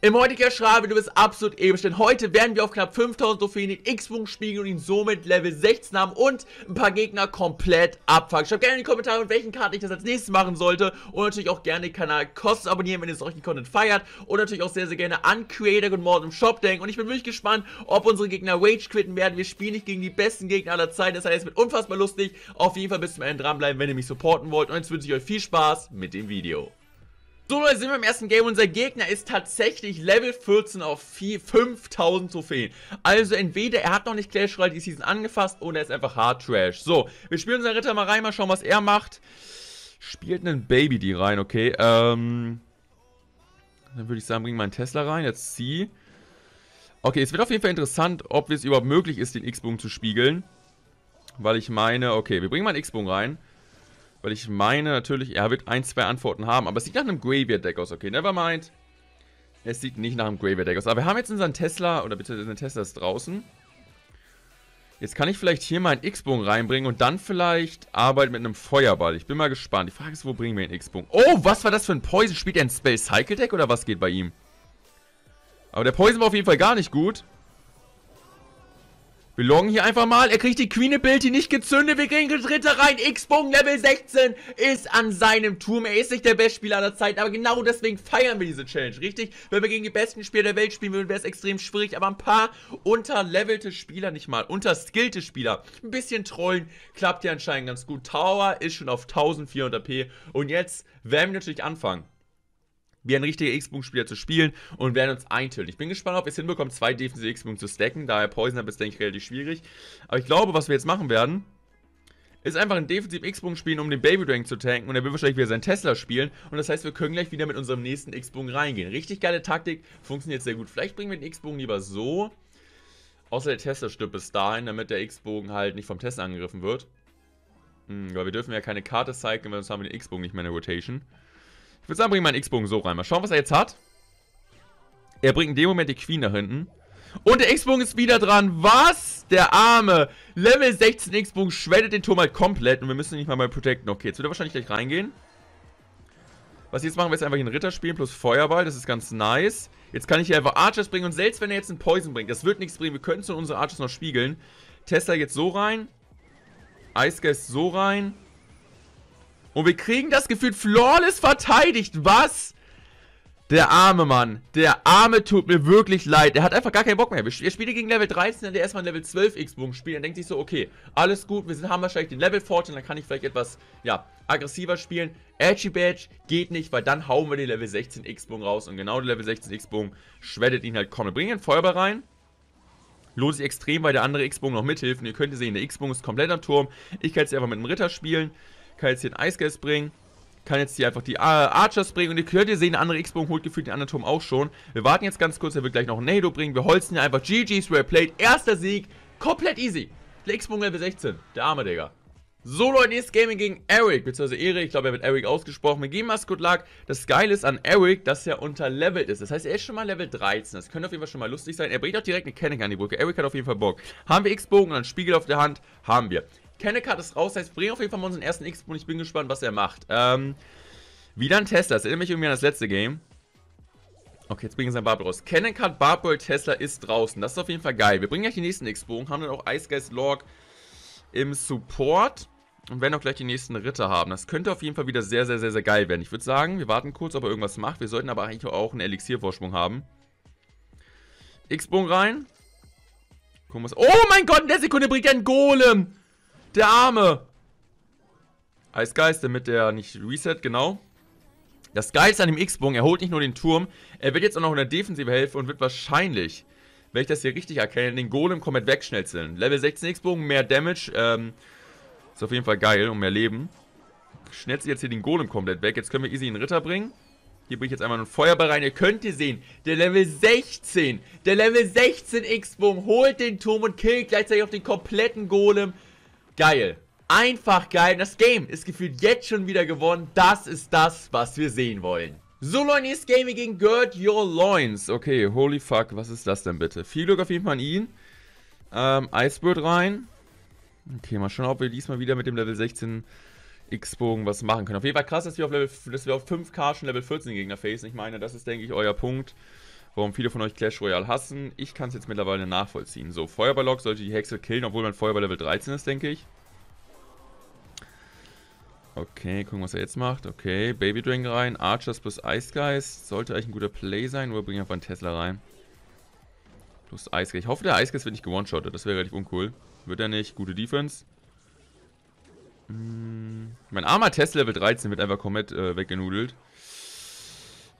Im heutigen Schreibe, du bist absolut episch, denn heute werden wir auf knapp 5000 Trophäen den X-Punkt spiegeln und ihn somit Level 16 haben und ein paar Gegner komplett abfangen. Schreibt gerne in die Kommentare, mit welchen Karten ich das als nächstes machen sollte und natürlich auch gerne den Kanal kostenlos abonnieren, wenn ihr solchen Content feiert und natürlich auch sehr, sehr gerne an Creator Good Morning im Shop denken und ich bin wirklich gespannt, ob unsere Gegner Rage quitten werden. Wir spielen nicht gegen die besten Gegner aller Zeiten, das heißt, es wird unfassbar lustig. Auf jeden Fall bis zum Ende dranbleiben, wenn ihr mich supporten wollt und jetzt wünsche ich euch viel Spaß mit dem Video. So da sind wir im ersten Game. Unser Gegner ist tatsächlich Level 14 auf 5000 Trophäen. Also entweder er hat noch nicht Clash Royale die Season angefasst oder er ist einfach Hard Trash. So, wir spielen unseren Ritter mal rein, mal schauen, was er macht. Spielt einen Baby die rein, okay. Ähm, dann würde ich sagen, bringen wir einen Tesla rein, jetzt sie. Okay, es wird auf jeden Fall interessant, ob es überhaupt möglich ist, den X-Boom zu spiegeln. Weil ich meine, okay, wir bringen mal einen X-Boom rein. Weil ich meine natürlich, er wird ein, zwei Antworten haben. Aber es sieht nach einem Graveyard-Deck aus. Okay, never mind. Es sieht nicht nach einem Graveyard-Deck aus. Aber wir haben jetzt unseren Tesla, oder bitte, unseren Tesla ist draußen. Jetzt kann ich vielleicht hier mal einen X-Bogen reinbringen und dann vielleicht Arbeit mit einem Feuerball. Ich bin mal gespannt. Die Frage ist, wo bringen wir den X-Bogen? Oh, was war das für ein Poison? Spielt er ein Spell-Cycle-Deck oder was geht bei ihm? Aber der Poison war auf jeden Fall gar nicht gut. Wir loggen hier einfach mal. Er kriegt die Queen Ability nicht gezündet. Wir kriegen den Dritter rein. X-Bogen Level 16 ist an seinem Turm. Er ist nicht der beste Spieler aller Zeiten. Aber genau deswegen feiern wir diese Challenge, richtig? Wenn wir gegen die besten Spieler der Welt spielen würden, wäre es extrem schwierig. Aber ein paar unterlevelte Spieler, nicht mal, unterskillte Spieler. Ein bisschen trollen klappt ja anscheinend ganz gut. Tower ist schon auf 1400 P. Und jetzt werden wir natürlich anfangen wie ein richtiger X-Punkt-Spieler zu spielen und werden uns einteilen. Ich bin gespannt, ob wir es hinbekommen, zwei defensive X-Punkte zu stacken. Daher Poison ist, denke ich, relativ schwierig. Aber ich glaube, was wir jetzt machen werden, ist einfach ein defensiv X-Punkt spielen, um den Baby Dragon zu tanken und er wird wahrscheinlich wieder seinen Tesla spielen und das heißt, wir können gleich wieder mit unserem nächsten X-Punkt reingehen. Richtig geile Taktik, funktioniert sehr gut. Vielleicht bringen wir den X-Bogen lieber so, außer der Tesla stirbt bis dahin, damit der X-Bogen halt nicht vom Tesla angegriffen wird. Hm, weil wir dürfen ja keine Karte zeigen, weil sonst haben wir den X-Bogen nicht mehr in der Rotation. Ich würde sagen, bringe meinen X-Bogen so rein. Mal schauen, was er jetzt hat. Er bringt in dem Moment die Queen nach hinten. Und der X-Bogen ist wieder dran. Was? Der arme Level 16 X-Bogen schwättet den Turm halt komplett. Und wir müssen nicht mal mal protecten. Okay, jetzt wird er wahrscheinlich gleich reingehen. Was jetzt machen wir, ist einfach hier einen Ritter spielen plus Feuerball. Das ist ganz nice. Jetzt kann ich hier einfach Archers bringen. Und selbst wenn er jetzt einen Poison bringt, das wird nichts bringen. Wir könnten unsere Archers noch spiegeln. Tesla jetzt so rein. Ice Guest so rein. Und wir kriegen das Gefühl, flawless verteidigt. Was? Der arme Mann. Der arme tut mir wirklich leid. Er hat einfach gar keinen Bock mehr. Wir spielen gegen Level 13, dann der erstmal Level 12 X-Bogen spielt. Dann denkt sich so, okay, alles gut. Wir haben wahrscheinlich den Level 14. Dann kann ich vielleicht etwas, ja, aggressiver spielen. Edgy Badge geht nicht, weil dann hauen wir den Level 16 X-Bogen raus. Und genau der Level 16 X-Bogen schweddet ihn halt kommen. Bringen den Feuerball rein lohnt sich extrem, weil der andere X-Bogen noch mithilft. Und ihr könnt sehen, der X-Bogen ist komplett am Turm. Ich kann jetzt einfach mit einem Ritter spielen. Kann jetzt hier einen Ice Eisgeist bringen. Kann jetzt hier einfach die äh, Archers bringen. Und ihr könnt ihr sehen, eine andere X-Bogen holt gefühlt den anderen Turm auch schon. Wir warten jetzt ganz kurz, er wird gleich noch einen Nado bringen. Wir holzen hier einfach GG's Rare Plate. Erster Sieg. Komplett easy. Der X-Bogen Level 16. Der arme Digga. So Leute, nächstes Gaming gegen Eric, beziehungsweise Erik, ich glaube er wird Eric ausgesprochen. Wir geben mal Good Luck. Das Geile ist an Eric, dass er unterlevelt ist. Das heißt, er ist schon mal Level 13. Das könnte auf jeden Fall schon mal lustig sein. Er bringt auch direkt eine Kenning an die Brücke. Eric hat auf jeden Fall Bock. Haben wir X-Bogen und einen Spiegel auf der Hand? Haben wir. Kennecard ist raus, das heißt, wir bringen auf jeden Fall mal unseren ersten x und ich bin gespannt, was er macht. Ähm, wieder ein Tesla, das erinnert mich irgendwie an das letzte Game. Okay, jetzt bringen wir seinen Barbold raus. Kennecard, Barbold, Tesla ist draußen. Das ist auf jeden Fall geil. Wir bringen gleich die nächsten X-Bogen, haben dann auch Icegeist Log im Support. Und werden auch gleich die nächsten Ritter haben. Das könnte auf jeden Fall wieder sehr, sehr, sehr, sehr geil werden. Ich würde sagen, wir warten kurz, ob er irgendwas macht. Wir sollten aber eigentlich auch einen Elixiervorsprung haben. X-Bogen rein. Gucken was. Oh mein Gott, in der Sekunde bringt er einen Golem. Der Arme! Eisgeist, damit der nicht reset, genau. Das Geilste an dem X-Bogen, er holt nicht nur den Turm, er wird jetzt auch noch in der Defensive helfen und wird wahrscheinlich, wenn ich das hier richtig erkenne, den Golem komplett wegschnetzeln. Level 16 X-Bogen, mehr Damage, ähm, ist auf jeden Fall geil und mehr Leben. Schnetzelt jetzt hier den Golem komplett weg, jetzt können wir easy einen Ritter bringen. Hier bringe ich jetzt einmal einen Feuerball rein. Ihr könnt ihr sehen, der Level 16, der Level 16 X-Boom holt den Turm und killt gleichzeitig auf den kompletten Golem. Geil. Einfach geil. Das Game ist gefühlt jetzt schon wieder gewonnen. Das ist das, was wir sehen wollen. So, Leute, nächstes Game gegen Gird Your Loins. Okay, holy fuck, was ist das denn bitte? Viel Glück auf jeden Fall an ihn. Ähm, Icebird rein. Okay, mal schauen, ob wir diesmal wieder mit dem Level 16 X-Bogen was machen können. Auf jeden Fall krass, dass wir auf, Level, dass wir auf 5K schon Level 14 Gegner facen. Ich meine, das ist, denke ich, euer Punkt, warum viele von euch Clash Royale hassen. Ich kann es jetzt mittlerweile nachvollziehen. So, Feuerballlock sollte die Hexe killen, obwohl mein Feuerball Level 13 ist, denke ich. Okay, gucken, was er jetzt macht. Okay, Baby Dragon rein, Archers plus Ice Guys. Sollte eigentlich ein guter Play sein, oder bringe ich einfach einen Tesla rein. Plus Ice Guys. Ich hoffe, der Ice Guys wird nicht gewonshottet. Das wäre relativ uncool. Wird er nicht. Gute Defense. Hm, mein armer Tesla Level 13 wird einfach komplett äh, weggenudelt.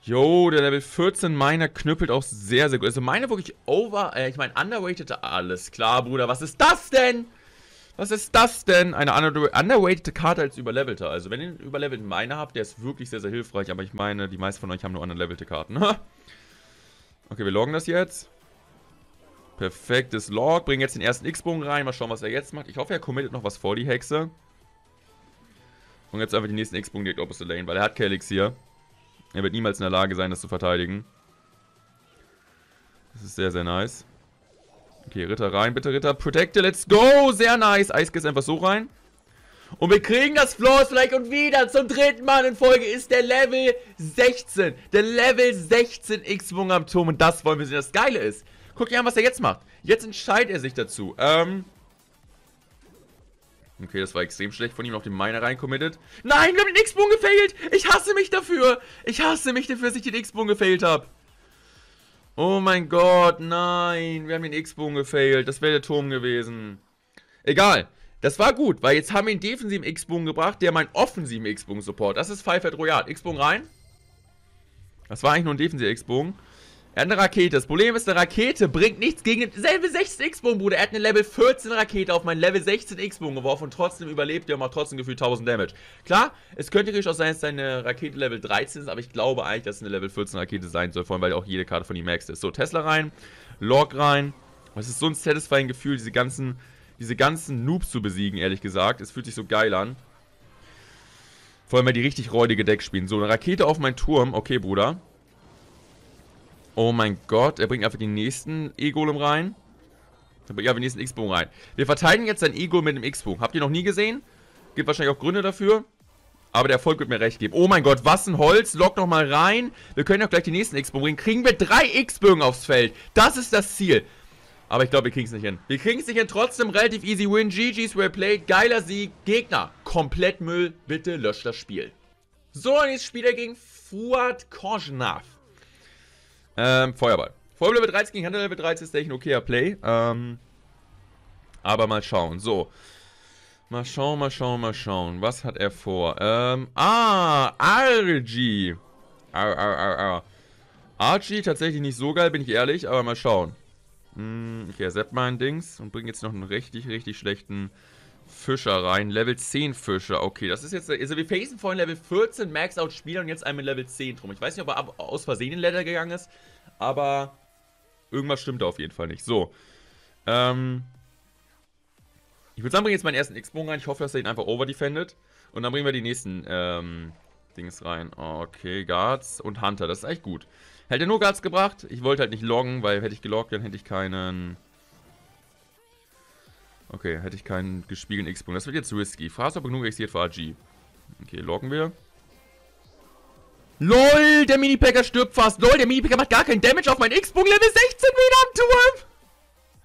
Jo, der Level 14 Miner knüppelt auch sehr, sehr gut. Also meine wirklich over, äh, ich meine underweighted, alles klar, Bruder. Was ist das denn? Was ist das denn? Eine under underweighted Karte als überlevelter. Also wenn ihr einen überlevelten Miner habt, der ist wirklich sehr, sehr hilfreich. Aber ich meine, die meisten von euch haben nur underlevelte Karten. okay, wir loggen das jetzt. Perfektes Log. Bringen jetzt den ersten X-Bogen rein. Mal schauen, was er jetzt macht. Ich hoffe, er committet noch was vor die Hexe. Und jetzt einfach den nächsten X-Bogen direkt opposite lane, weil er hat Kelix hier. Er wird niemals in der Lage sein, das zu verteidigen. Das ist sehr, sehr nice. Okay, Ritter rein. Bitte, Ritter. Protector, let's go. Sehr nice. Eiskiss einfach so rein. Und wir kriegen das Floor Flag und wieder zum dritten Mal in Folge ist der Level 16. Der Level 16 X-Wung am Turm. Und das wollen wir sehen. Das Geile ist. Guck dir an, was er jetzt macht. Jetzt entscheidet er sich dazu. Ähm, Okay, das war extrem schlecht von ihm, auf den Miner reinkommittet. Nein, wir haben den X-Boom gefailt! Ich hasse mich dafür! Ich hasse mich dafür, dass ich den X-Boom gefailt habe. Oh mein Gott, nein. Wir haben den X-Boom gefailt. Das wäre der Turm gewesen. Egal. Das war gut, weil jetzt haben wir einen defensiven X-Boom gebracht, der meinen offensiven X-Boom support. Das ist Pfeifert Royal. X-Boom rein. Das war eigentlich nur ein defensiver X-Bogen. Er hat eine Rakete. Das Problem ist, eine Rakete bringt nichts gegen den Level 16 X-Bogen, Bruder. Er hat eine Level 14 Rakete auf meinen Level 16 X-Bogen geworfen und trotzdem überlebt er und macht trotzdem gefühlt 1000 Damage. Klar, es könnte natürlich auch sein, dass seine Rakete Level 13 ist, aber ich glaube eigentlich, dass es eine Level 14 Rakete sein soll. Vor allem, weil auch jede Karte von ihm maxed ist. So, Tesla rein, Log rein. Es ist so ein satisfying Gefühl, diese ganzen, diese ganzen Noobs zu besiegen, ehrlich gesagt. Es fühlt sich so geil an. Vor allem, weil die richtig räudige Deck spielen. So, eine Rakete auf meinen Turm. Okay, Bruder. Oh mein Gott, er bringt einfach den nächsten E-Golem rein. Er bringt einfach den nächsten X-Bogen rein. Wir verteidigen jetzt seinen E-Golem mit dem X-Bogen. Habt ihr noch nie gesehen? Gibt wahrscheinlich auch Gründe dafür. Aber der Erfolg wird mir recht geben. Oh mein Gott, was ein Holz. Lock noch mal rein. Wir können doch gleich den nächsten X-Bogen bringen. Kriegen wir drei X-Bögen aufs Feld. Das ist das Ziel. Aber ich glaube, wir kriegen es nicht hin. Wir kriegen es nicht hin. Trotzdem relativ easy win. GG's well played. Geiler Sieg. Gegner. Komplett Müll. Bitte löscht das Spiel. So, nächstes jetzt spielt gegen Fuad Kozhnav. Ähm, Feuerball. Feuerball Level 13 gegen Hunter Level 13 ist echt ein okayer Play. Ähm, aber mal schauen. So. Mal schauen, mal schauen, mal schauen. Was hat er vor? Ähm, ah, Argy. Ar, ar, ar, ar. Archie tatsächlich nicht so geil, bin ich ehrlich, aber mal schauen. Hm, ich ersetze meinen Dings und bringe jetzt noch einen richtig, richtig schlechten Fischer rein. Level 10 Fischer. Okay, das ist jetzt... Also wir facen vorhin Level 14 Max-Out-Spieler und jetzt einmal Level 10 drum. Ich weiß nicht, ob er aus Versehen in Letter gegangen ist, aber irgendwas stimmt da auf jeden Fall nicht. So. Ähm... Ich würde sagen, bringe jetzt meinen ersten X-Bogen rein. Ich hoffe, dass er ihn einfach overdefendet. Und dann bringen wir die nächsten ähm, Dings rein. Okay, Guards und Hunter. Das ist eigentlich gut. Hätte nur Guards gebracht. Ich wollte halt nicht loggen, weil hätte ich geloggt, dann hätte ich keinen... Okay, hätte ich keinen gespiegelten X-Punkt. Das wird jetzt risky. Fast aber genug existiert für AG. Okay, locken wir. LOL, der Minipacker stirbt fast. LOL, der Minipacker macht gar keinen Damage auf meinen X-Punkt. Level 16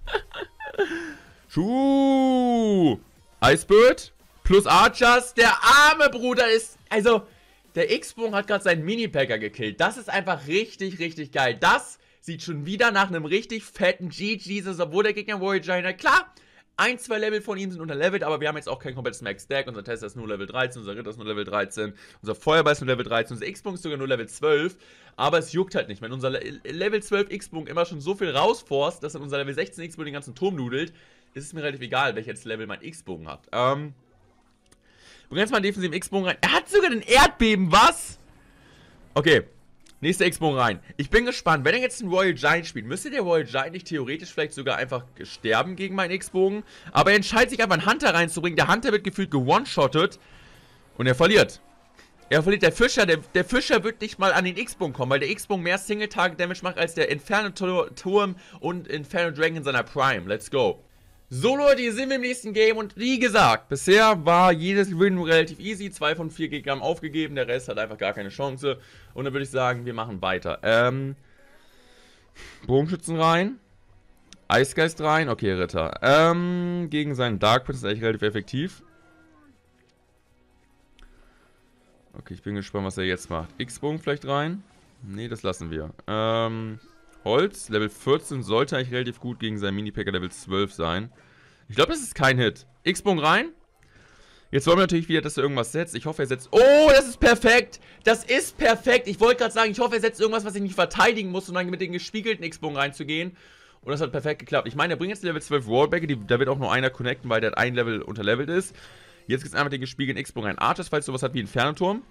wieder am Turm. Schuh. Icebird plus Archers. Der arme Bruder ist... Also, der X-Punkt hat gerade seinen Minipacker gekillt. Das ist einfach richtig, richtig geil. Das sieht schon wieder nach einem richtig fetten GG, obwohl der Gegner Warrior Giant... Klar, ein, zwei Level von ihm sind unterlevelt, aber wir haben jetzt auch kein komplettes Max-Stack. Unser Tester ist nur Level 13, unser Ritter ist nur Level 13, unser Feuerball ist nur Level 13, unser X-Punkt ist sogar nur Level 12. Aber es juckt halt nicht, wenn unser Le Level 12 X-Punkt immer schon so viel rausforst, dass dann unser Level 16 X-Punkt den ganzen Turm nudelt, ist es mir relativ egal, welches Level mein X-Bogen hat. Ähm, bring jetzt mal einen defensiven X-Bogen rein. Er hat sogar den Erdbeben, was? Okay, Nächste Expo rein. Ich bin gespannt. Wenn er jetzt einen Royal Giant spielt, müsste der Royal Giant nicht theoretisch vielleicht sogar einfach sterben gegen meinen X-Bogen. Aber er entscheidet sich einfach einen Hunter reinzubringen. Der Hunter wird gefühlt geone shottet Und er verliert. Er verliert der Fischer. Der, der Fischer wird nicht mal an den X-Bogen kommen, weil der X-Bogen mehr Single-Target-Damage macht als der Inferno-Turm und Inferno-Dragon in seiner Prime. Let's go. So Leute, hier sind wir im nächsten Game und wie gesagt, bisher war jedes Win relativ easy. 2 von 4 Gegnern aufgegeben, der Rest hat einfach gar keine Chance. Und dann würde ich sagen, wir machen weiter. Ähm, Bogenschützen rein. Eisgeist rein. Okay, Ritter. Ähm, gegen seinen Dark Prince ist eigentlich relativ effektiv. Okay, ich bin gespannt, was er jetzt macht. X-Bogen vielleicht rein? Nee, das lassen wir. Ähm, Holz, Level 14, sollte eigentlich relativ gut gegen seinen Minipacker Level 12 sein. Ich glaube, das ist kein Hit. X-Punkt rein. Jetzt wollen wir natürlich wieder, dass er irgendwas setzt. Ich hoffe, er setzt... Oh, das ist perfekt. Das ist perfekt. Ich wollte gerade sagen, ich hoffe, er setzt irgendwas, was ich nicht verteidigen muss, um dann mit den gespiegelten X-Bogen reinzugehen. Und das hat perfekt geklappt. Ich meine, er bringt jetzt Level 12 Wallbacke. da wird auch nur einer connecten, weil der ein Level unterlevelt ist. Jetzt geht's einfach mit den gespiegelten X-Bogen rein. Artis, falls sowas hat wie ein Fernturm.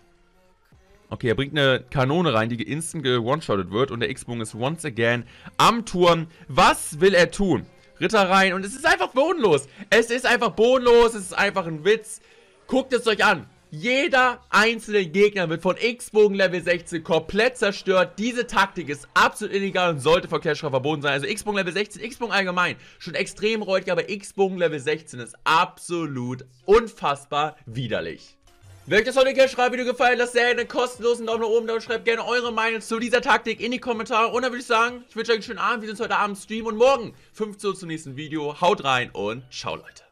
Okay, er bringt eine Kanone rein, die instant one-shotted wird und der X-Bogen ist once again am Turm. Was will er tun? Ritter rein und es ist einfach bodenlos. Es ist einfach bodenlos, es ist einfach ein Witz. Guckt es euch an. Jeder einzelne Gegner wird von X-Bogen Level 16 komplett zerstört. Diese Taktik ist absolut illegal und sollte von Clash Royale verboten sein. Also X-Bogen Level 16, X-Bogen allgemein, schon extrem räudig, aber X-Bogen Level 16 ist absolut unfassbar widerlich. Wenn euch das heutige Schreibe-Video gefallen hat, lasst gerne einen kostenlosen Daumen nach oben da und schreibt gerne eure Meinung zu dieser Taktik in die Kommentare. Und dann würde ich sagen, ich wünsche euch einen schönen Abend. Wir sehen uns heute Abend im Stream und morgen 15 Uhr zum nächsten Video. Haut rein und ciao, Leute.